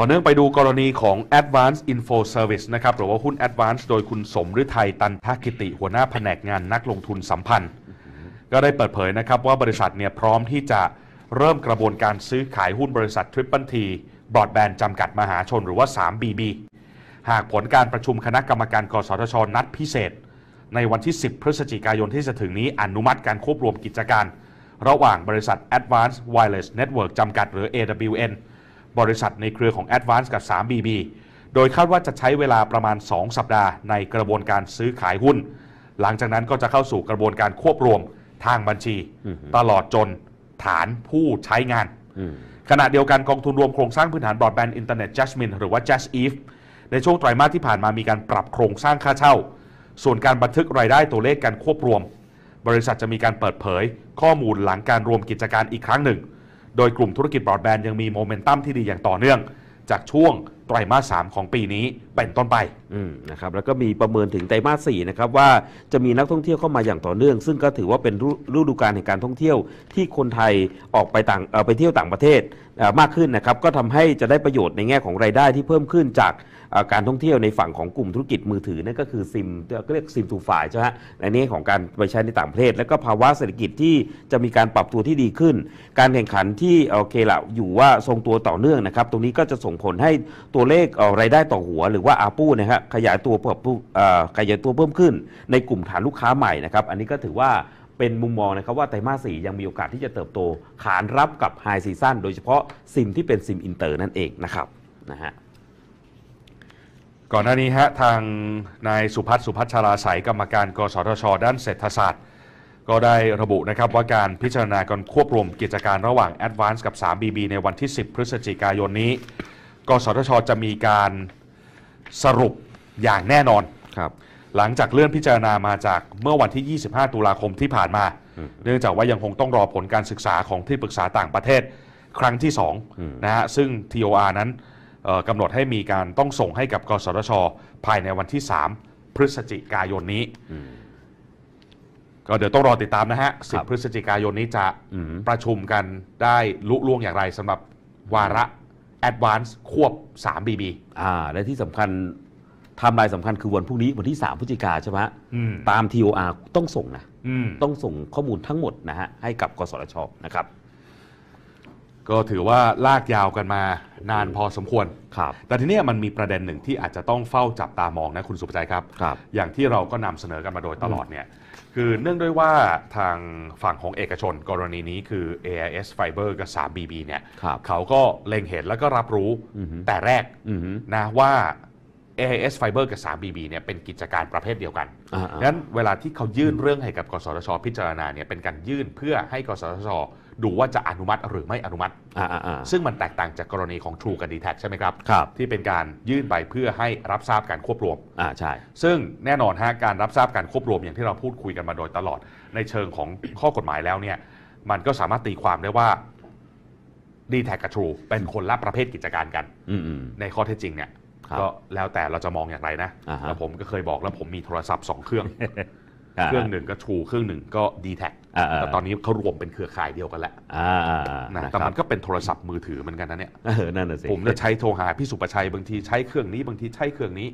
ต่อเนื่องไปดูกรณีของ Advanced Info Service นะครับหรือว่าหุ้น Advanced โดยคุณสมฤทัยตันทกิติ หัวหน้าแผนกงานนักลงทุนสัมพันธ์ ก็ได้เปิดเผยนะครับว่าบริษัทเนี่ยพร้อมที่จะเริ่มกระบวนการซื้อขายหุ้นบริษัททริปเปิลทีบรอดแบนด์จำกัดมหาชนหรือว่า 3BB หากผลการประชุมคณะกรรมการกสทช นัดพิเศษ ในวันที่ 10 พฤศจิกายนที่จะถึงนี้อนุมัติการควบรวมกิจการ ระหว่างบริษัท Advanced Wireless Network จำกัด หรือ AWN บริษัทในเครือของ Advance กับ 3BB โดยคาดว่าจะใช้เวลาประมาณ 2 สัปดาห์ในกระบวนการซื้อขายหุ้น หลังจากนั้นก็จะเข้าสู่กระบวนการควบรวมทางบัญชี ตลอดจนฐานผู้ใช้งาน ขณะเดียวกันกองทุนรวมโครงสร้าง พื้นฐานบรอดแบนด์อินเทอร์เน็ตจัสมินหรือว่า j a สอีฟในช่วงไตรมาสที่ผ่านมามีการปรับโครงสร้างค่าเช่า ส่วนการบันทึกรายได้ตัวเลขการควบรวม บริษัทจะมีการเปิดเผย ข้อมูลหลังการรวมกิจการอีกครั้งหนึ่งโดยกลุ่มธุรกิจบรอดแบนด์ยังมีโมเมนตัมที่ดีอย่างต่อเนื่อง จากช่วงไตรมาสสามของปีนี้เป็นต้นไปนะครับแล้วก็มีประเมินถึงไตรมาสสี่นะครับว่าจะมีนักท่องเที่ยวเข้ามาอย่างต่อเนื่องซึ่งก็ถือว่าเป็นฤดูกาลแห่งการท่องเที่ยวที่คนไทยออกไปต่างไปเที่ยวต่างประเทศมากขึ้นนะครับก็ทำให้จะได้ประโยชน์ในแง่ของรายได้ที่เพิ่มขึ้นจากการท่องเที่ยวในฝั่งของกลุ่มธุรกิจมือถือนั่นก็คือซิมก็เรียกซิมทูฝ่ายใช่ไหมในนี้ของการไปใช้ในต่างประเทศและก็ภาวะเศรษฐกิจที่จะมีการปรับตัวที่ดีขึ้น การแข่งขันที่โอเคละอยู่ว่าทรงตัวต่อเนื่องนะครับตรงนี้ก็จะส่งผลให้ตัวตัวเลขรายได้ต่อหัวหรือว่าอาปูนะับขยายตัวเพิ่มขยายตัวเพิ่มขึ้นในกลุ่มฐานลูกค้าใหม่นะครับ อันนี้ก็ถือว่าเป็นมุมมองนะครับว่าไตรมาสสี่ยังมีโอกาสที่จะเติบโตขานรับกับไฮซีซั่นโดยเฉพาะซิมที่เป็นซิมอินเตอร์นั่นเองนะครับนะฮะก่อนหน้านี้ฮะ ทางนายสุพัฒน์สุพัชราสายกรรมการกสทช ด้านเศรษฐศาสตร์ ก็ได้ระบุนะครับว่าการพิจารณาการควบรวมกิจการระหว่าง Advance กับ 3BB ในวันที่ 10 พฤศจิกายนนี้กสทชจะมีการสรุปอย่างแน่นอนครับหลังจากเลื่อนพิจารณามาจากเมื่อวันที่ 25 ตุลาคมที่ผ่านมา เนื่องจากว่ายังคงต้องรอผลการศึกษาของที่ปรึกษาต่างประเทศครั้งที่ 2 นะฮะ ซึ่ง TOR นั้นกำหนดให้มีการต้องส่งให้กับกสทชภายในวันที่ 3 พฤศจิกายนนี้ ก็เดี๋ยวต้องรอติดตามนะฮะ10พฤศจิกายนนี้จะประชุมกันได้ลุล่วงอย่างไรสำหรับวาระ Advance ควบ3 BB อ่า และที่สำคัญทำลายสำคัญคือวันพรุ่งนี้ วันที่3พฤศจิกาใช่ไหมตาม TOR ต้องส่งนะ ต้องส่งข้อมูลทั้งหมดนะฮะ ให้กับกสชนะครับก็ถือว่าลากยาวกันมานานพอสมควร ครับ แต่ทีนี้มันมีประเด็นหนึ่งที่อาจจะต้องเฝ้าจับตามองนะ คุณสุภชัยครับครับ อย่างที่เราก็นำเสนอกันมาโดยตลอดเนี่ย คือเนื่องด้วยว่าทางฝั่งของเอกชนกรณีนี้คือ AIS Fiber กับ 3BB เนี่ยครับเขาก็เล็งเห็นแล้วก็รับรู้แต่แรกนะว่า AIS Fiber กับ 3BB เนี่ย เป็นกิจการประเภทเดียวกันดังนั้นเวลาที่เขายื่นเรื่องให้กับกสทชพิจารณาเนี่ย เป็นการยื่นเพื่อให้กสทชดูว่าจะอนุมัติหรือไม่อนุมัติ ซึ่งมันแตกต่างจากกรณีของ True กับ d t แทใช่ไหมครับ ที่เป็นการยื่นไปเพื่อให้รับทราบการควบรวมใช่ ซึ่งแน่นอนฮะ การรับทราบการควบรวม อย่างที่เราพูดคุยกันมาโดยตลอด ในเชิงของข้อกฎหมายแล้วเนี่ย มันก็สามารถตีความได้ว่าดีแท็กกับทรูเป็นคนละประเภทกิจการกัน ในข้อเท็จจริงเนี่ยก็แล้วแต่เราจะมองอย่างไรนะแล้วผมก็เคยบอกแล้วผมมีโทรศัพท์2เครื่อง เครื่องหนึ่งก็ทรูเครื่องหนึ่งก็ดีแท็กแต่ตอนนี้เขารวมเป็นเครือข่ายเดียวกันแล้วนะแต่มันก็เป็นโทรศัพท์มือถือเหมือนกันนะเนี่ยนั่นสิ ผมจะใช้โทรหาพี่สุประชัยบางทีใช้เครื่องนี้บางทีใช้เครื่องนี้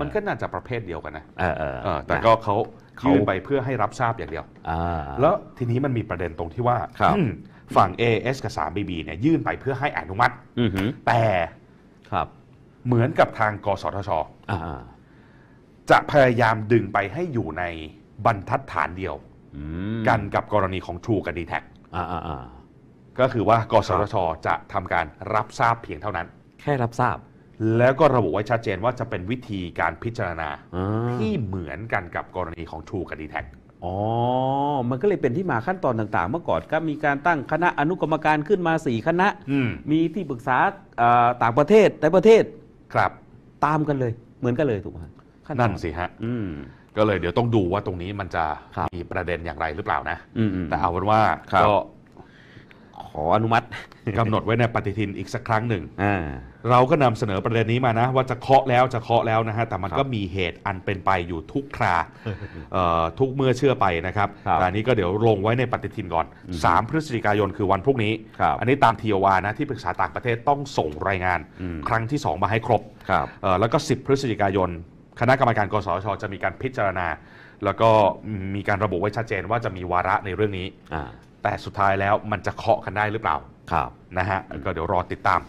มันก็น่าจะประเภทเดียวกันนะแต่ก็เขายื่นไปเพื่อให้รับทราบอย่างเดียวแล้วทีนี้มันมีประเด็นตรงที่ว่า ฝั่ง AS กับ 3BB เนี่ยยื่นไปเพื่อให้อนุมัติแต่ครับเหมือนกับทางกสทชจะพยายามดึงไปให้อยู่ในบรรทัดฐานเดียว กันกับกรณีของชูกับดีแท็กก็คือว่ากสทช จะทำการรับทราบเพียงเท่านั้น แค่รับทราบ แล้วก็ระบุไว้ชัดเจนว่าจะเป็นวิธีการพิจารณาที่เหมือนกันกับกรณีของชูกับดีแท็อ๋อ มันก็เลยเป็นที่มาขั้นตอนต่าง ๆ เมื่อก่อนก็มีการตั้งคณะอนุกรรมการขึ้นมาสี่คณะมมีที่ปรึกษาต่างประเทศในประเทศครับ ตามกันเลยเหมือนกันเลยถูกไหมันั่นสิฮะ อืก็เลยเดี๋ยวต้องดูว่าตรงนี้มันจะมีประเด็นอย่างไรหรือเปล่านะแต่เอาเป็นว่าก็ขออนุมัติ กำหนดไว้ในปฏิทินอีกสักครั้งหนึ่ง เราก็นำเสนอประเด็นนี้มานะว่าจะเคาะแล้วจะเคาะแล้วนะฮะแต่มันก็มีเหตุอันเป็นไปอยู่ทุกคราทุกเมื่อเชื่อไปนะครับแต่อันนี้ก็เดี๋ยวลงไว้ในปฏิทินก่อน 3 พฤศจิกายนคือวันพรุ่งนี้ อันนี้ตามทีโอวานะ ที่ปรึกษาต่างประเทศต้องส่งรายงานครั้งที่2มาให้ครบแล้วก็10พฤศจิกายน คณะกรรมการกสชจะมีการพิจารณา แล้วก็มีการระบุไว้ชัดเจนว่าจะมีวาระในเรื่องนี้แต่สุดท้ายแล้วมันจะเคาะกันได้หรือเปล่า ครับ นะฮะ ก็เดี๋ยวรอติดตาม